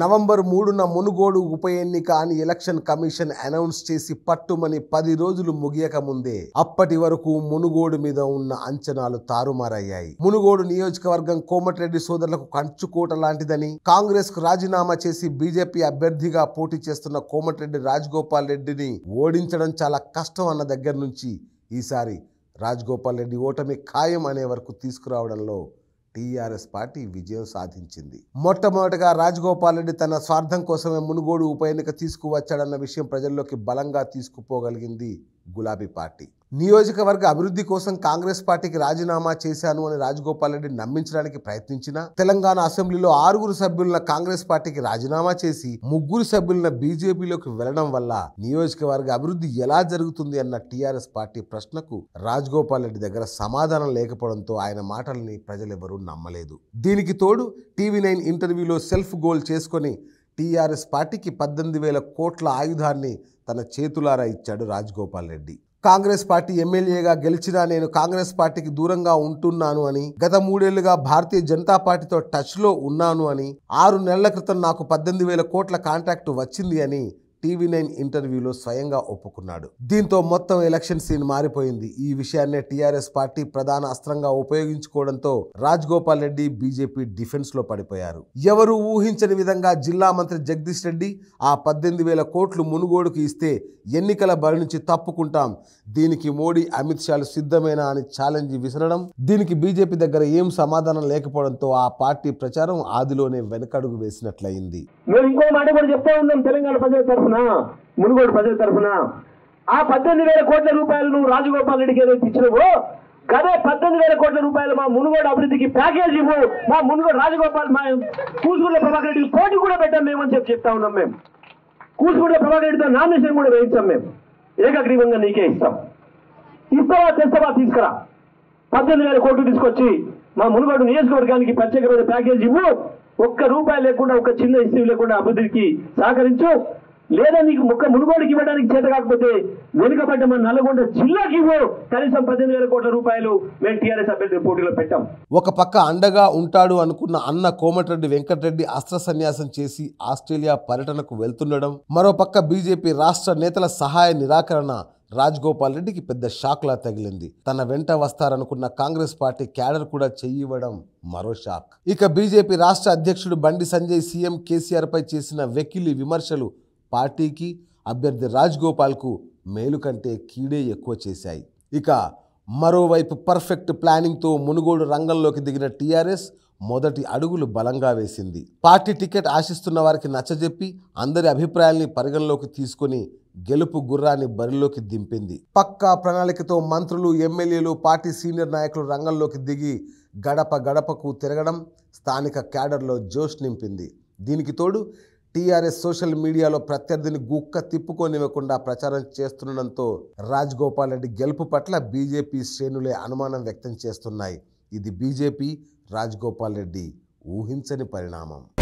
November మూడున మునుగోడు ఉప ఎన్నిక అని ఎలక్షన్ కమిషన్ అనౌన్స్ చేసి పట్టుమని పది రోజులు ముందే అప్పటి వరకు మునుగోడు మీద ఉన్న అంచనాలు తారుమారయ్యాయి మునుగోడు నియోజకవర్గం కోమటిరెడ్డి సోదరులకు కంచుకోట లాంటిదని కాంగ్రెస్ కు రాజీనామా చేసి బీజేపీ అభ్యర్థిగా పోటీ చేస్తున్న కోమటిరెడ్డి రాజగోపాల్ రెడ్డిని ఓడించడం చాలా కష్టం అన్న దగ్గర నుంచి ఈసారి రాజగోపాల్ రెడ్డి ఓటమి ఖాయం అనే వరకు తీసుకురావడంలో టీఆర్ఎస్ పార్టీ విజయం సాధించింది మొట్టమొదటగా రాజగోపాల్ రెడ్డి తన స్వార్థం కోసమే మునుగోడు ఉప ఎన్నిక తీసుకువచ్చాడన్న విషయం ప్రజల్లోకి బలంగా తీసుకుపోగలిగింది గులాబీ పార్టీ నియోజకవర్గ అభివృద్ధి కోసం కాంగ్రెస్ పార్టీకి రాజీనామా చేశాను అని రాజగోపాల్ రెడ్డి నమ్మించడానికి ప్రయత్నించిన తెలంగాణ అసెంబ్లీలో ఆరుగురు సభ్యులను కాంగ్రెస్ పార్టీకి రాజీనామా చేసి ముగ్గురు సభ్యులను బీజేపీలోకి వెళ్లడం వల్ల నియోజకవర్గ అభివృద్ధి ఎలా జరుగుతుంది అన్న టీఆర్ఎస్ పార్టీ ప్రశ్నకు రాజగోపాల్ రెడ్డి దగ్గర సమాధానం లేకపోవడంతో ఆయన మాటల్ని ప్రజలెవరూ నమ్మలేదు దీనికి తోడు టీవీ నైన్ ఇంటర్వ్యూలో సెల్ఫ్ గోల్ చేసుకొని టీఆర్ఎస్ పార్టీకి పద్దెనిమిది వేల కోట్ల ఆయుధాన్ని తన చేతులారా ఇచ్చాడు రాజగోపాల్ రెడ్డి కాంగ్రెస్ పార్టీ ఎమ్మెల్యేగా గెలిచినా నేను కాంగ్రెస్ పార్టీకి దూరంగా ఉంటున్నాను అని గత మూడేళ్లుగా భారతీయ జనతా పార్టీతో టచ్లో ఉన్నాను అని ఆరు నెలల క్రితం నాకు పద్దెనిమిది వేల కోట్ల కాంట్రాక్టు వచ్చింది అని టీవీ నైన్ ఇంటర్వ్యూలో స్వయంగా ఒప్పుకున్నాడు దీంతో మొత్తం ఎలక్షన్ సీన్ మారిపోయింది ఈ విషయాన్నే టీఆర్ఎస్ పార్టీ ప్రధాన అస్త్రంగా ఉపయోగించుకోవడంతో రాజ్ గోపాల్ రెడ్డి బీజేపీ డిఫెన్స్ లో పడిపోయారు ఎవరు ఊహించని విధంగా జిల్లా మంత్రి జగదీష్ రెడ్డి ఆ పద్దెనిమిది వేల కోట్లు మునుగోడుకు ఇస్తే ఎన్నికల బరి నుంచి తప్పుకుంటాం దీనికి మోడీ అమిత్ షాలు సిద్ధమేనా అని ఛాలెంజ్ విసరడం దీనికి బీజేపీ దగ్గర ఏం సమాధానం లేకపోవడంతో ఆ పార్టీ ప్రచారం ఆదిలోనే వెనకడుగు వేసినట్లయింది మేము ఇంకో మాట కూడా చెప్తా ఉన్నాం తెలంగాణ ప్రజల తరఫున మునుగోడు ప్రజల తరఫున ఆ పద్దెనిమిది వేల కోట్ల రూపాయలు నువ్వు రాజగోపాల్ రెడ్డికి ఏదైతే ఇచ్చినవో కదే పద్దెనిమిది వేల కోట్ల రూపాయలు మా మునుగోడు అభివృద్ధికి ప్యాకేజ్ ఇవ్వు మా మునుగోడు రాజగోపాల్ మా కూసుగుడ్ల ప్రభాకర్ రెడ్డికి పోటీ కూడా పెట్టాం మేమని చెప్పి చెప్తా ఉన్నాం మేము కూసుగుడ్ల ప్రభాకర్ రెడ్డితో నామినేషన్ కూడా వేయించాం మేము ఏకగ్రీవంగా నీకే ఇస్తాం ఇస్తావా తెస్తావా తీసుకురా పద్దెనిమిది వేల కోట్లు తీసుకొచ్చి మా మునుగోడు నియోజకవర్గానికి ప్రత్యేకమైన ప్యాకేజ్ ఇవ్వు ఒక్క రూపాయి లేకుండా ఒక్క చిన్న ఇస్తూ లేకుండా అభివృద్ధికి సహకరించు లేదా నీకు ముక్క మునుగోడుకి ఇవ్వడానికి చేత కాకపోతే వెనుకబడ్డ మన నల్గొండ జిల్లాకి ఇవ్వు కనీసం పద్దెనిమిది వేల కోట్ల రూపాయలు మేము టీఆర్ఎస్ అభ్యర్థి పోటీలో పెట్టాం ఒక పక్క అండగా ఉంటాడు అనుకున్న అన్న కోమటిరెడ్డి వెంకటరెడ్డి అస్త్ర సన్యాసం చేసి ఆస్ట్రేలియా పర్యటనకు వెళ్తుండడం మరోపక్క బీజేపీ రాష్ట్ర నేతల సహాయ నిరాకరణ రాజ్ గోపాల్ రెడ్డికి పెద్ద షాక్లా తగిలింది తన వెంట వస్తారనుకున్న కాంగ్రెస్ పార్టీ క్యాడర్ కూడా చెయ్యివ్వడం మరో షాక్ ఇక బీజేపీ రాష్ట్ర అధ్యక్షుడు బండి సంజయ్ సీఎం కేసీఆర్ పై చేసిన వెకిలి విమర్శలు పార్టీకి అభ్యర్థి రాజ్గోపాల్కు మేలు కంటే కీడే ఎక్కువ చేశాయి ఇక మరోవైపు పర్ఫెక్ట్ ప్లానింగ్తో మునుగోడు రంగంలోకి దిగిన టీఆర్ఎస్ మొదటి అడుగులు బలంగా వేసింది పార్టీ టికెట్ ఆశిస్తున్న వారికి నచ్చజెప్పి అందరి అభిప్రాయాల్ని పరిగణలోకి తీసుకుని గెలుపు గుర్రాన్ని బరిలోకి దింపింది పక్కా ప్రణాళికతో మంత్రులు ఎమ్మెల్యేలు పార్టీ సీనియర్ నాయకులు రంగంలోకి దిగి గడప గడపకు తిరగడం స్థానిక క్యాడర్లో జోష్ నింపింది దీనికి తోడు టీఆర్ఎస్ సోషల్ మీడియాలో ప్రత్యర్థిని గుక్క తిప్పుకోనివ్వకుండా ప్రచారం చేస్తుండడంతో గోపాల్ రెడ్డి గెలుపు పట్ల బీజేపీ శ్రేణులే అనుమానం వ్యక్తం చేస్తున్నాయి ఇది బీజేపీ రాజగోపాల్ రెడ్డి ఊహించని పరిణామం